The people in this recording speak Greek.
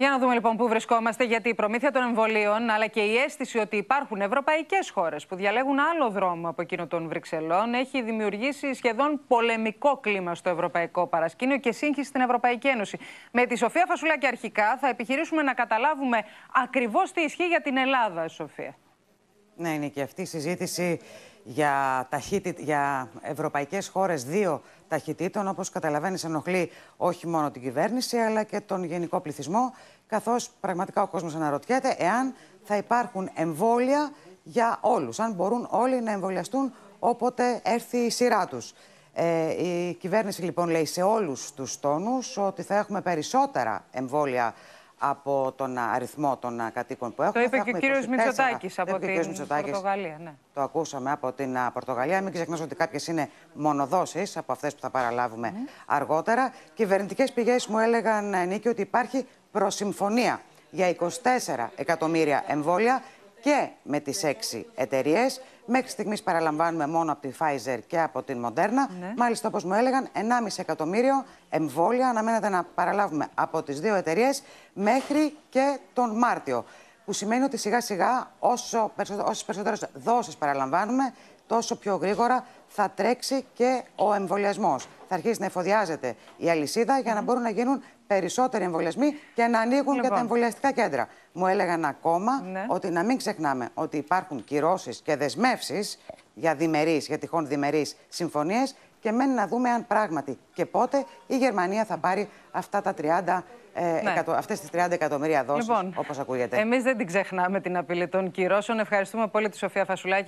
Για να δούμε λοιπόν πού βρισκόμαστε, γιατί η προμήθεια των εμβολίων αλλά και η αίσθηση ότι υπάρχουν ευρωπαϊκές χώρες που διαλέγουν άλλο δρόμο από εκείνο των Βρυξελών έχει δημιουργήσει σχεδόν πολεμικό κλίμα στο ευρωπαϊκό παρασκήνιο και σύγχυση στην Ευρωπαϊκή Ένωση. Με τη Σοφία Φασουλάκη, αρχικά θα επιχειρήσουμε να καταλάβουμε ακριβώς τι ισχύει για την Ελλάδα, Σοφία. Ναι, είναι και αυτή η συζήτηση για, ταχύτη, για ευρωπαϊκές χώρες δύο ταχυτήτων, όπως καταλαβαίνεις ενοχλεί όχι μόνο την κυβέρνηση αλλά και τον γενικό πληθυσμό, καθώς πραγματικά ο κόσμος αναρωτιέται εάν θα υπάρχουν εμβόλια για όλους, αν μπορούν όλοι να εμβολιαστούν όποτε έρθει η σειρά τους. Ε, η κυβέρνηση λοιπόν λέει σε όλους τους τόνους ότι θα έχουμε περισσότερα εμβόλια από τον αριθμό των κατοίκων που έχουμε. Το είπε και ο κύριο Μητσοτάκη από την Πορτογαλία. Ναι. Το ακούσαμε από την Πορτογαλία. Μην ξεχνάμε ότι κάποιες είναι μονοδόσεις από αυτές που θα παραλάβουμε ναι. αργότερα. Κυβερνητικές πηγές μου έλεγαν, ε, Νίκη, ότι υπάρχει προσυμφωνία για 24 εκατομμύρια εμβόλια και με τις έξι εταιρείες. Μέχρι στιγμής παραλαμβάνουμε μόνο από τη Pfizer και από την Moderna. Ναι. Μάλιστα, όπως μου έλεγαν, 1,5 εκατομμύριο εμβόλια αναμένεται να παραλάβουμε από τις δύο εταιρείες μέχρι και τον Μάρτιο. Που σημαίνει ότι σιγά σιγά, όσο περισσότερε όσες περισσότερες δόσεις παραλαμβάνουμε, τόσο πιο γρήγορα θα τρέξει και ο εμβολιασμός. Θα αρχίσει να εφοδιάζεται η αλυσίδα για να μπορούν να γίνουν περισσότεροι εμβολιασμοί και να ανοίγουν λοιπόν. και τα λοιπόν. εμβολιαστικά κέντρα. Μου έλεγαν ακόμα ναι. ότι να μην ξεχνάμε ότι υπάρχουν κυρώσεις και δεσμεύσεις για για τυχόν διμερείς συμφωνίες και μένει να δούμε αν πράγματι και πότε η Γερμανία θα πάρει αυτά τα 30 ε, ναι. αυτές 30 εκατομμύρια δόσεις, λοιπόν, όπως ακούγεται. Εμείς δεν την ξεχνάμε την απειλή των κυρώσεων. Ευχαριστούμε πολύ τη Σοφία Φασουλάκη.